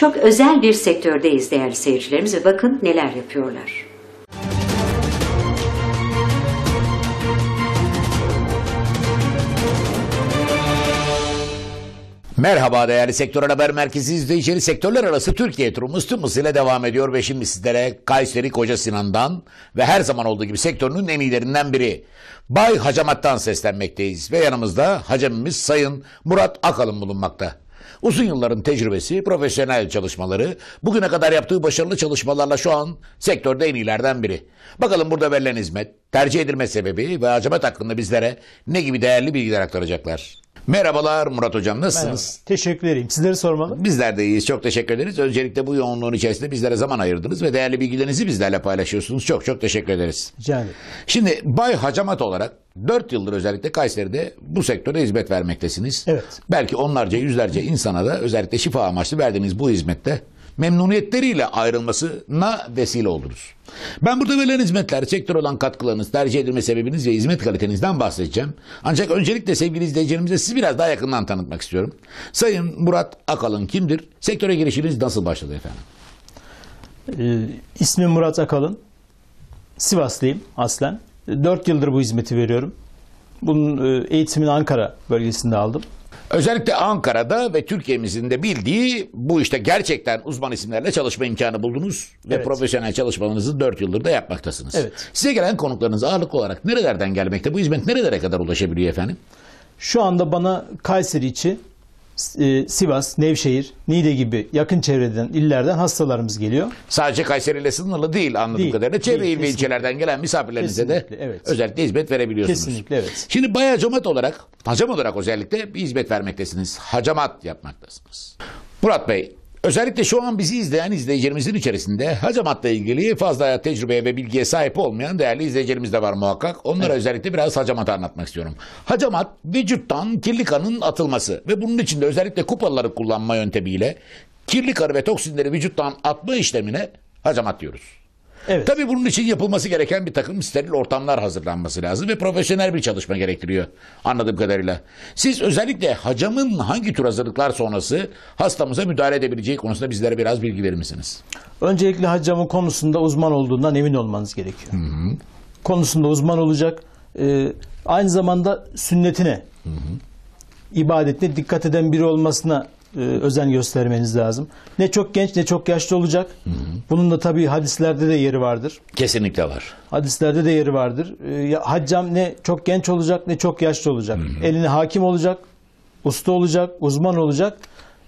Çok özel bir sektördeyiz değerli seyircilerimiz ve bakın neler yapıyorlar. Merhaba değerli Sektör Haber Merkezi izleyicileri. Sektörler arası Türkiye turumuz mıstımız ile devam ediyor ve şimdi sizlere Kayseri Koca Sinan'dan ve her zaman olduğu gibi sektörünün en iyilerinden biri Bay Hacamat'tan seslenmekteyiz. Ve yanımızda hacemimiz Sayın Murat Akalın bulunmakta. Uzun yılların tecrübesi, profesyonel çalışmaları, bugüne kadar yaptığı başarılı çalışmalarla şu an sektörde en iyilerden biri. Bakalım burada verilen hizmet, tercih edilme sebebi ve acamet hakkında bizlere ne gibi değerli bilgiler aktaracaklar. Merhabalar Murat Hocam nasılsınız? Merhaba. Teşekkür ederim. Sizleri sormalı. Bizler de iyiyiz. Çok teşekkür ederiz. Öncelikle bu yoğunluğun içerisinde bizlere zaman ayırdınız ve değerli bilgilerinizi bizlerle paylaşıyorsunuz. Çok çok teşekkür ederiz. Rica ederim. Şimdi Bay Hacamat olarak 4 yıldır özellikle Kayseri'de bu sektöre hizmet vermektesiniz. Evet. Belki onlarca yüzlerce insana da özellikle şifa amaçlı verdiğiniz bu hizmette memnuniyetleriyle ayrılmasına vesile oluruz. Ben burada verilen hizmetler, sektör olan katkılarınız, tercih edilme sebebiniz ve hizmet kalitenizden bahsedeceğim. Ancak öncelikle sevgili izleyicilerimize sizi biraz daha yakından tanıtmak istiyorum. Sayın Murat Akalın kimdir? Sektöre girişiniz nasıl başladı efendim? Ee, ismim Murat Akalın. Sivaslıyım aslen. 4 yıldır bu hizmeti veriyorum. Bunun e, eğitimini Ankara bölgesinde aldım. Özellikle Ankara'da ve Türkiye'mizin de bildiği bu işte gerçekten uzman isimlerle çalışma imkanı buldunuz ve profesyonel çalışmalarınızı 4 yıldır da yapmaktasınız. Evet. Size gelen konuklarınız ağırlık olarak nerelerden gelmekte? Bu hizmet nerelere kadar ulaşabiliyor efendim? Şu anda bana Kayseri içi, e, Sivas, Nevşehir, Niğde gibi yakın çevreden, illerden hastalarımız geliyor. Sadece Kayseri ile sınırlı değil anladığım değil, kadarıyla. Çevre değil, il ve ilçelerden gelen misafirlerinize de evet. özellikle hizmet verebiliyorsunuz. Kesinlikle evet. Şimdi bayağı camat olarak, hacam olarak özellikle bir hizmet vermektesiniz. Hacamat yapmaktasınız. Murat Bey, Özellikle şu an bizi izleyen izleyicilerimizin içerisinde hacamatla ilgili fazla tecrübeye ve bilgiye sahip olmayan değerli izleyicilerimiz de var muhakkak. Onlara evet. özellikle biraz hacamatı anlatmak istiyorum. Hacamat vücuttan kirli kanın atılması ve bunun için de özellikle kupaları kullanma yöntemiyle kirli karı ve toksinleri vücuttan atma işlemine hacamat diyoruz. Evet. Tabii bunun için yapılması gereken bir takım steril ortamlar hazırlanması lazım ve profesyonel bir çalışma gerektiriyor anladığım kadarıyla. Siz özellikle hacamın hangi tür hazırlıklar sonrası hastamıza müdahale edebileceği konusunda bizlere biraz bilgi verir misiniz? Öncelikle hacamın konusunda uzman olduğundan emin olmanız gerekiyor. Hı hı. Konusunda uzman olacak. Ee, aynı zamanda sünnetine, hı hı. ibadetine dikkat eden biri olmasına e, özen göstermeniz lazım. Ne çok genç ne çok yaşlı olacak. Hı hı. Bunun da tabii hadislerde de yeri vardır. Kesinlikle var. Hadislerde de yeri vardır. E, haccam ne çok genç olacak ne çok yaşlı olacak. Hı hı. Eline hakim olacak, usta olacak, uzman olacak.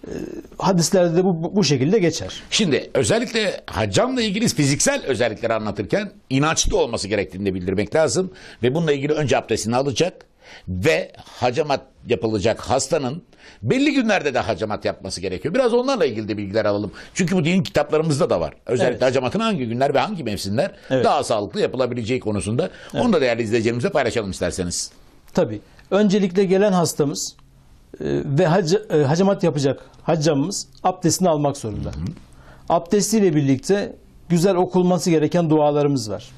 E, hadislerde de bu, bu şekilde geçer. Şimdi özellikle haccamla ilgili fiziksel özellikleri anlatırken inançlı olması gerektiğini de bildirmek lazım. Ve bununla ilgili önce abdestini alacak ve hacamat yapılacak hastanın belli günlerde de hacamat yapması gerekiyor. Biraz onlarla ilgili de bilgiler alalım. Çünkü bu din kitaplarımızda da var. Özellikle evet. hacamatın hangi günler ve hangi mevsimler evet. daha sağlıklı yapılabileceği konusunda. Evet. Onu da değerli izleyicilerimizle paylaşalım isterseniz. Tabii. Öncelikle gelen hastamız e, ve e, hacamat yapacak haccamımız abdestini almak zorunda. Hı hı. Abdestiyle birlikte güzel okulması gereken dualarımız var.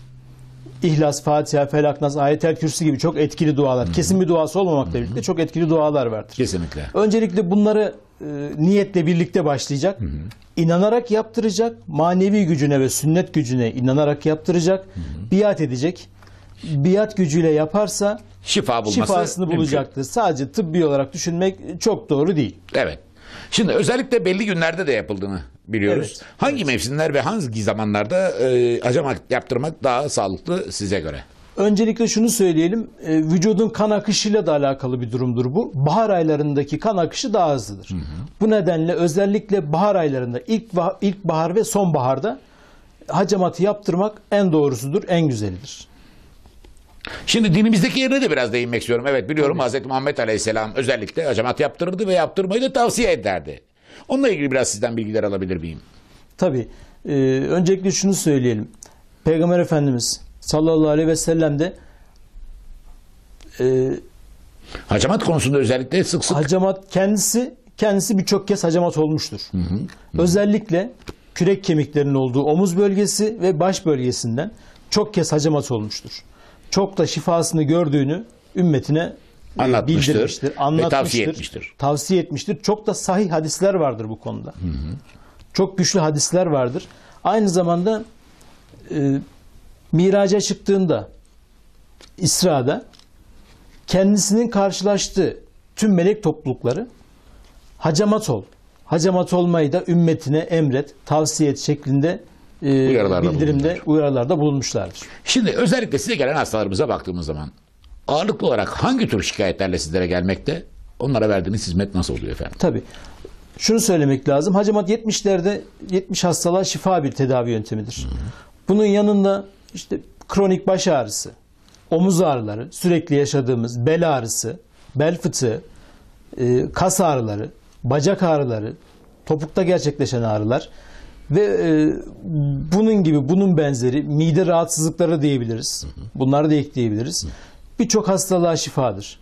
İhlas, Fatiha, Felak, Nas, Ayetel Kürsi gibi çok etkili dualar. Hı Kesin bir duası olmamakla birlikte çok etkili dualar vardır. Kesinlikle. Öncelikle bunları e, niyetle birlikte başlayacak. Hı İnanarak yaptıracak. Manevi gücüne ve sünnet gücüne inanarak yaptıracak. Hı Biat edecek. Biat gücüyle yaparsa şifa bulması şifasını bulacaktır. Mümkün. Sadece tıbbi olarak düşünmek çok doğru değil. Evet. Şimdi özellikle belli günlerde de yapıldığını biliyoruz. Evet, hangi evet. mevsimler ve hangi zamanlarda e, acamak yaptırmak daha sağlıklı size göre? Öncelikle şunu söyleyelim, e, vücudun kan akışıyla da alakalı bir durumdur bu. Bahar aylarındaki kan akışı daha hızlıdır. Hı hı. Bu nedenle özellikle bahar aylarında, ilk ilk bahar ve sonbaharda hacamatı yaptırmak en doğrusudur, en güzelidir. Şimdi dinimizdeki yerine de biraz değinmek istiyorum. Evet biliyorum Tabii. Hz. Muhammed Aleyhisselam özellikle hacamat yaptırırdı ve yaptırmayı da tavsiye ederdi. Onunla ilgili biraz sizden bilgiler alabilir miyim? Tabii. Ee, öncelikle şunu söyleyelim. Peygamber Efendimiz sallallahu aleyhi ve sellem de e, hacamat konusunda özellikle sık sık hacamat kendisi kendisi birçok kez hacamat olmuştur. Hı hı, hı. Özellikle kürek kemiklerinin olduğu omuz bölgesi ve baş bölgesinden çok kez hacamat olmuştur çok da şifasını gördüğünü ümmetine e, anlatmıştır, bildirmiştir, anlatmıştır, tavsiye etmiştir. Tavsiye etmiştir. Çok da sahih hadisler vardır bu konuda. Hı hı. Çok güçlü hadisler vardır. Aynı zamanda e, miraca çıktığında İsra'da kendisinin karşılaştığı tüm melek toplulukları hacamat ol. Hacamat olmayı da ümmetine emret, tavsiye et şeklinde ee, uyarılarda bildirimde bulunmuşlar. uyarılarda bulunmuşlardır. Şimdi özellikle size gelen hastalarımıza baktığımız zaman ağırlıklı olarak hangi tür şikayetlerle sizlere gelmekte? Onlara verdiğiniz hizmet nasıl oluyor efendim? Tabii. Şunu söylemek lazım. Hacamat 70'lerde 70 hastalığa şifa bir tedavi yöntemidir. Hı-hı. Bunun yanında işte kronik baş ağrısı, omuz ağrıları, sürekli yaşadığımız bel ağrısı, bel fıtığı, e, kas ağrıları, bacak ağrıları, topukta gerçekleşen ağrılar, ve e, bunun gibi bunun benzeri mide rahatsızlıkları diyebiliriz. Bunları da ekleyebiliriz. Birçok hastalığa şifadır.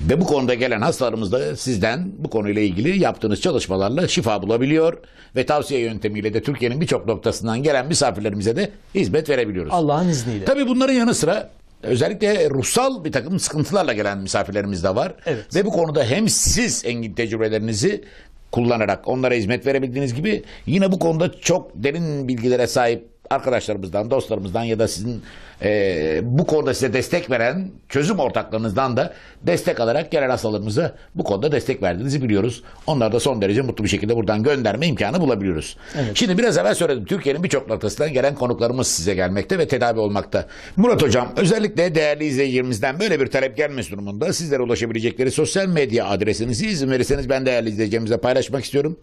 Ve bu konuda gelen hastalarımız da sizden bu konuyla ilgili yaptığınız çalışmalarla şifa bulabiliyor ve tavsiye yöntemiyle de Türkiye'nin birçok noktasından gelen misafirlerimize de hizmet verebiliyoruz. Allah'ın izniyle. Tabii bunların yanı sıra özellikle ruhsal bir takım sıkıntılarla gelen misafirlerimiz de var. Evet. Ve bu konuda hem siz engin tecrübelerinizi kullanarak onlara hizmet verebildiğiniz gibi yine bu konuda çok derin bilgilere sahip arkadaşlarımızdan, dostlarımızdan ya da sizin e, bu konuda size destek veren çözüm ortaklarınızdan da destek alarak genel hastalarımıza bu konuda destek verdiğinizi biliyoruz. Onlar da son derece mutlu bir şekilde buradan gönderme imkanı bulabiliyoruz. Evet. Şimdi biraz evvel söyledim. Türkiye'nin birçok noktasından gelen konuklarımız size gelmekte ve tedavi olmakta. Murat Hocam özellikle değerli izleyicimizden böyle bir talep gelmesi durumunda sizlere ulaşabilecekleri sosyal medya adresinizi izin verirseniz ben değerli izleyicimize paylaşmak istiyorum.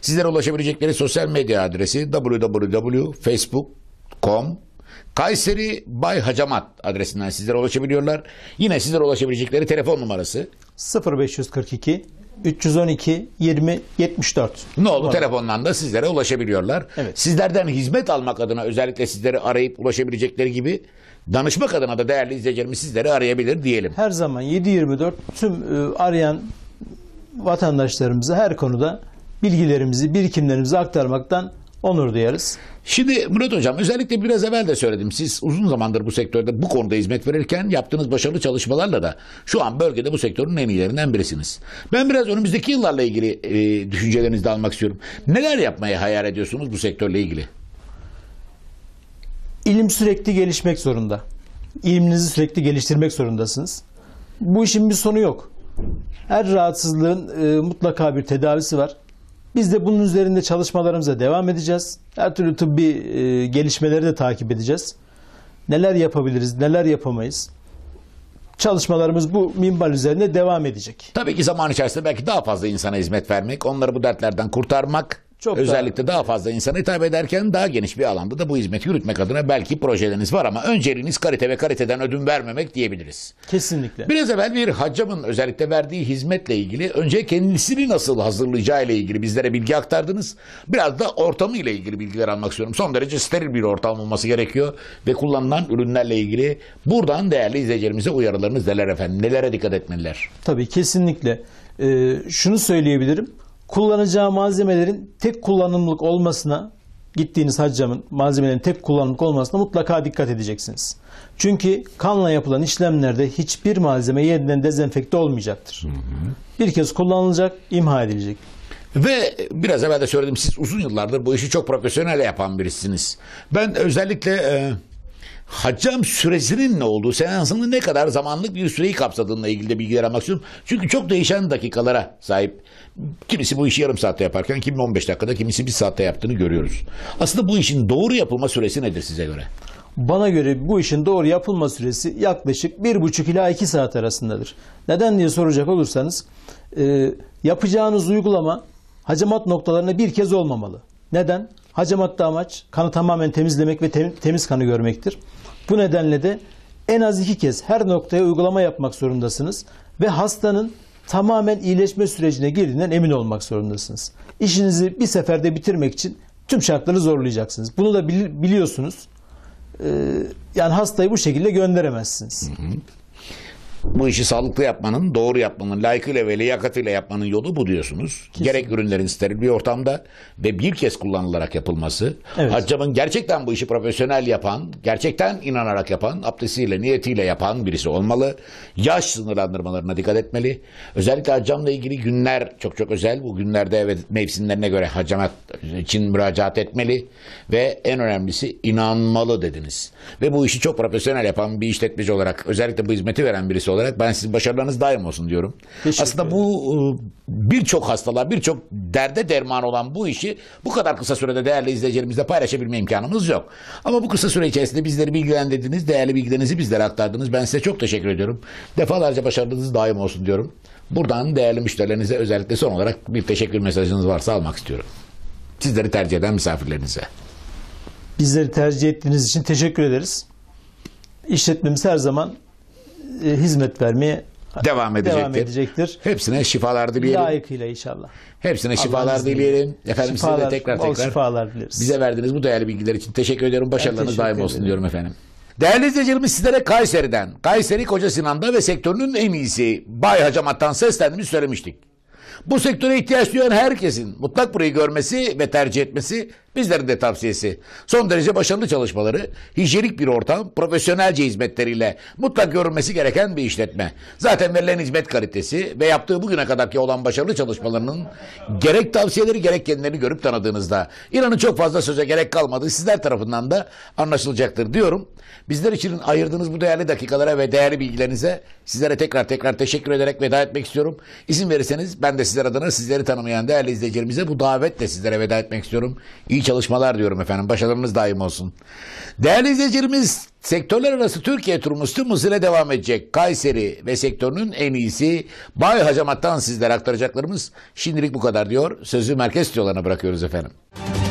Sizlere ulaşabilecekleri sosyal medya adresi www.facebook gmail.com Kayseri Bay Hacamat adresinden sizlere ulaşabiliyorlar. Yine sizlere ulaşabilecekleri telefon numarası 0542 312 20 74. Ne oldu? Doğru. Telefondan da sizlere ulaşabiliyorlar. Evet. Sizlerden hizmet almak adına özellikle sizleri arayıp ulaşabilecekleri gibi danışmak adına da değerli izleyicilerimiz sizleri arayabilir diyelim. Her zaman 7-24 tüm e, arayan vatandaşlarımıza her konuda bilgilerimizi, birikimlerimizi aktarmaktan onur duyarız. Şimdi Murat Hocam özellikle biraz evvel de söyledim. Siz uzun zamandır bu sektörde bu konuda hizmet verirken yaptığınız başarılı çalışmalarla da şu an bölgede bu sektörün en iyilerinden birisiniz. Ben biraz önümüzdeki yıllarla ilgili e, düşüncelerinizi de almak istiyorum. Neler yapmayı hayal ediyorsunuz bu sektörle ilgili? İlim sürekli gelişmek zorunda. İlminizi sürekli geliştirmek zorundasınız. Bu işin bir sonu yok. Her rahatsızlığın e, mutlaka bir tedavisi var. Biz de bunun üzerinde çalışmalarımıza devam edeceğiz. Her türlü tıbbi e, gelişmeleri de takip edeceğiz. Neler yapabiliriz, neler yapamayız çalışmalarımız bu minval üzerinde devam edecek. Tabii ki zaman içerisinde belki daha fazla insana hizmet vermek, onları bu dertlerden kurtarmak çok Özellikle daha, daha fazla insana hitap ederken daha geniş bir alanda da bu hizmeti yürütmek adına belki projeleriniz var ama önceliğiniz kalite ve kaliteden ödün vermemek diyebiliriz. Kesinlikle. Biraz evvel bir hacamın özellikle verdiği hizmetle ilgili önce kendisini nasıl hazırlayacağı ile ilgili bizlere bilgi aktardınız. Biraz da ortamı ile ilgili bilgiler almak istiyorum. Son derece steril bir ortam olması gerekiyor ve kullanılan ürünlerle ilgili buradan değerli izleyicilerimize uyarılarınız neler efendim? Nelere dikkat etmeliler? Tabii kesinlikle. Ee, şunu söyleyebilirim kullanacağı malzemelerin tek kullanımlık olmasına gittiğiniz haccamın malzemelerin tek kullanımlık olmasına mutlaka dikkat edeceksiniz. Çünkü kanla yapılan işlemlerde hiçbir malzeme yeniden dezenfekte olmayacaktır. Hı hı. Bir kez kullanılacak, imha edilecek. Ve biraz evvel de söyledim siz uzun yıllardır bu işi çok profesyonel yapan birisiniz. Ben özellikle e, haccam süresinin ne olduğu, seansının ne kadar zamanlık bir süreyi kapsadığına ilgili de bilgiler almak istiyorum. Çünkü çok değişen dakikalara sahip. Kimisi bu işi yarım saatte yaparken, kimi 15 dakikada, kimisi bir saatte yaptığını görüyoruz. Aslında bu işin doğru yapılma süresi nedir size göre? Bana göre bu işin doğru yapılma süresi yaklaşık 1,5 ila 2 saat arasındadır. Neden diye soracak olursanız, e, yapacağınız uygulama hacamat noktalarına bir kez olmamalı. Neden? Hacamatta amaç kanı tamamen temizlemek ve temiz kanı görmektir. Bu nedenle de en az iki kez her noktaya uygulama yapmak zorundasınız ve hastanın tamamen iyileşme sürecine girdiğinden emin olmak zorundasınız. İşinizi bir seferde bitirmek için tüm şartları zorlayacaksınız. Bunu da biliyorsunuz. Ee, yani hastayı bu şekilde gönderemezsiniz. Hı hı. Bu işi sağlıklı yapmanın, doğru yapmanın, layıkıyla ve liyakatıyla yapmanın yolu bu diyorsunuz. Kesinlikle. Gerek ürünlerin steril bir ortamda ve bir kez kullanılarak yapılması. Evet. Haccamın gerçekten bu işi profesyonel yapan, gerçekten inanarak yapan, abdestiyle, niyetiyle yapan birisi olmalı. Yaş sınırlandırmalarına dikkat etmeli. Özellikle haccamla ilgili günler çok çok özel. Bu günlerde evet mevsimlerine göre haccamat için müracaat etmeli. Ve en önemlisi inanmalı dediniz. Ve bu işi çok profesyonel yapan bir işletmeci olarak özellikle bu hizmeti veren birisi olarak ben sizin başarılarınız daim olsun diyorum. Teşekkür Aslında bu e, birçok hastalığa, birçok derde derman olan bu işi bu kadar kısa sürede değerli izleyicilerimizle paylaşabilme imkanımız yok. Ama bu kısa süre içerisinde bizleri bilgilendirdiniz, değerli bilgilerinizi bizlere aktardınız. Ben size çok teşekkür ediyorum. Defalarca başarılarınız daim olsun diyorum. Buradan değerli müşterilerinize özellikle son olarak bir teşekkür mesajınız varsa almak istiyorum. Sizleri tercih eden misafirlerinize. Bizleri tercih ettiğiniz için teşekkür ederiz. İşletmemiz her zaman e, hizmet vermeye devam edecektir. Devam edecektir. Hepsine şifalar dileyelim. Layıkıyla inşallah. Hepsine Allah şifalar dileyelim. Efendim şifalar, size de tekrar tekrar şifalar dileriz. bize verdiğiniz bu değerli bilgiler için teşekkür ediyorum. Başarılarınız daim olsun diyorum efendim. Değerli izleyicilerimiz sizlere Kayseri'den, Kayseri Koca Sinan'da ve sektörünün en iyisi Bay Hacamat'tan seslendiğimizi söylemiştik. Bu sektöre ihtiyaç duyan herkesin mutlak burayı görmesi ve tercih etmesi Bizlerin de tavsiyesi son derece başarılı çalışmaları, hijyenik bir ortam, profesyonelce hizmetleriyle mutlak görülmesi gereken bir işletme. Zaten verilen hizmet kalitesi ve yaptığı bugüne kadarki olan başarılı çalışmalarının gerek tavsiyeleri gerek kendilerini görüp tanıdığınızda inanın çok fazla söze gerek kalmadı. Sizler tarafından da anlaşılacaktır diyorum. Bizler için ayırdığınız bu değerli dakikalara ve değerli bilgilerinize sizlere tekrar tekrar teşekkür ederek veda etmek istiyorum. İzin verirseniz ben de sizler adına sizleri tanımayan değerli izleyicilerimize bu davetle sizlere veda etmek istiyorum. İyi çalışmalar diyorum efendim. Başarılarınız daim olsun. Değerli izleyicilerimiz Sektörler arası Türkiye turumuz tüm ile devam edecek. Kayseri ve sektörünün en iyisi Bay Hacamat'tan sizlere aktaracaklarımız şimdilik bu kadar diyor. Sözü merkez stüdyolarına bırakıyoruz efendim.